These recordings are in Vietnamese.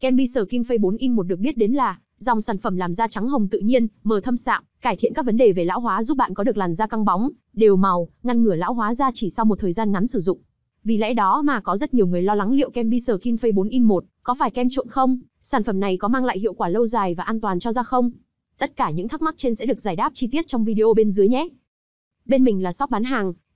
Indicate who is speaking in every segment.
Speaker 1: Kenbi sở Kim Phây 4 in 1 được biết đến là dòng sản phẩm làm da trắng hồng tự nhiên, mờ thâm sạm, cải thiện các vấn đề về lão hóa giúp bạn có được làn da căng bóng, đều màu, ngăn ngừa lão hóa da chỉ sau một thời gian ngắn sử dụng. Vì lẽ đó mà có rất nhiều người lo lắng liệu kem Biser Kin Face 4 in 1 có phải kem trộn không, sản phẩm này có mang lại hiệu quả lâu dài và an toàn cho da không? Tất cả những thắc mắc trên sẽ được giải đáp chi tiết trong video bên dưới nhé. Bên mình là shop bán hàng,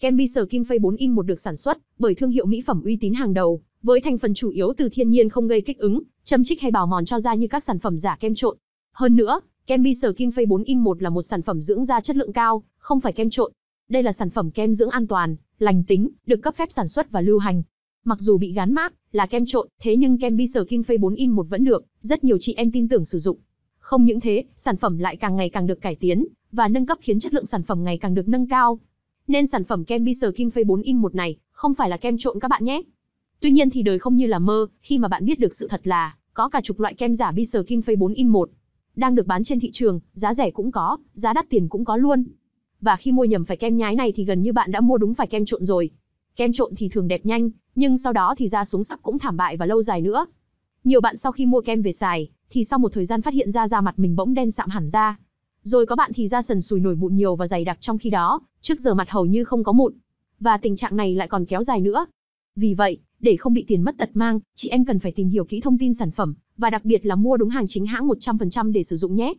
Speaker 1: Kem Biser Kim Phây 4 in 1 được sản xuất bởi thương hiệu mỹ phẩm uy tín hàng đầu, với thành phần chủ yếu từ thiên nhiên không gây kích ứng, châm chích hay bào mòn cho da như các sản phẩm giả kem trộn. Hơn nữa, kem Biser Kim Phây 4 in 1 là một sản phẩm dưỡng da chất lượng cao, không phải kem trộn. Đây là sản phẩm kem dưỡng an toàn, lành tính, được cấp phép sản xuất và lưu hành. Mặc dù bị gán mác là kem trộn, thế nhưng kem Biser Kim Phây 4 in 1 vẫn được rất nhiều chị em tin tưởng sử dụng. Không những thế, sản phẩm lại càng ngày càng được cải tiến và nâng cấp khiến chất lượng sản phẩm ngày càng được nâng cao. Nên sản phẩm kem Biser King Face 4 in 1 này, không phải là kem trộn các bạn nhé. Tuy nhiên thì đời không như là mơ, khi mà bạn biết được sự thật là có cả chục loại kem giả Biser King Face 4 in 1 đang được bán trên thị trường, giá rẻ cũng có, giá đắt tiền cũng có luôn. Và khi mua nhầm phải kem nhái này thì gần như bạn đã mua đúng phải kem trộn rồi. Kem trộn thì thường đẹp nhanh, nhưng sau đó thì da xuống sắc cũng thảm bại và lâu dài nữa. Nhiều bạn sau khi mua kem về xài, thì sau một thời gian phát hiện ra da mặt mình bỗng đen sạm hẳn ra, rồi có bạn thì da sần sùi nổi mụn nhiều và dày đặc trong khi đó, trước giờ mặt hầu như không có mụn. Và tình trạng này lại còn kéo dài nữa. Vì vậy, để không bị tiền mất tật mang, chị em cần phải tìm hiểu kỹ thông tin sản phẩm, và đặc biệt là mua đúng hàng chính hãng 100% để sử dụng nhé.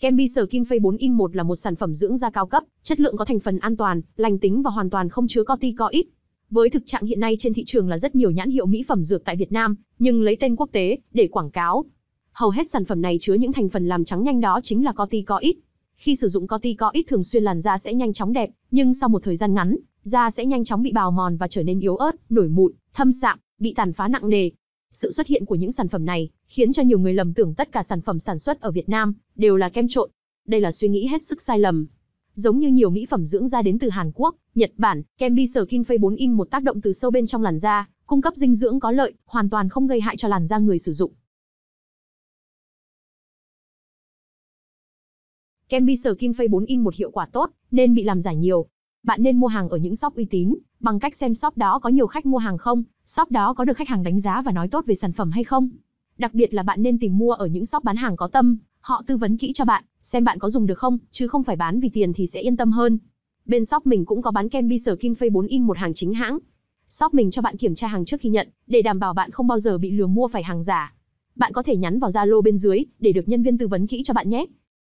Speaker 1: Kem Biskin Face 4 in 1 là một sản phẩm dưỡng da cao cấp, chất lượng có thành phần an toàn, lành tính và hoàn toàn không chứa corticoid. Với thực trạng hiện nay trên thị trường là rất nhiều nhãn hiệu mỹ phẩm dược tại Việt Nam, nhưng lấy tên quốc tế để quảng cáo. Hầu hết sản phẩm này chứa những thành phần làm trắng nhanh đó chính là corticoid. Khi sử dụng corticoid thường xuyên làn da sẽ nhanh chóng đẹp, nhưng sau một thời gian ngắn, da sẽ nhanh chóng bị bào mòn và trở nên yếu ớt, nổi mụn, thâm sạm, bị tàn phá nặng nề. Sự xuất hiện của những sản phẩm này khiến cho nhiều người lầm tưởng tất cả sản phẩm sản xuất ở Việt Nam đều là kem trộn. Đây là suy nghĩ hết sức sai lầm. Giống như nhiều mỹ phẩm dưỡng da đến từ Hàn Quốc, Nhật Bản, kem Biserkin Phase 4 in một tác động từ sâu bên trong làn da, cung cấp dinh dưỡng có lợi, hoàn toàn không gây hại cho làn da người sử dụng. Kem Biserkin Phase 4 in một hiệu quả tốt, nên bị làm giả nhiều. Bạn nên mua hàng ở những shop uy tín, bằng cách xem shop đó có nhiều khách mua hàng không, shop đó có được khách hàng đánh giá và nói tốt về sản phẩm hay không. Đặc biệt là bạn nên tìm mua ở những shop bán hàng có tâm, họ tư vấn kỹ cho bạn, xem bạn có dùng được không, chứ không phải bán vì tiền thì sẽ yên tâm hơn. Bên shop mình cũng có bán kem bi sở Kim Phây 4 in một hàng chính hãng. Shop mình cho bạn kiểm tra hàng trước khi nhận, để đảm bảo bạn không bao giờ bị lừa mua phải hàng giả. Bạn có thể nhắn vào Zalo bên dưới để được nhân viên tư vấn kỹ cho bạn nhé.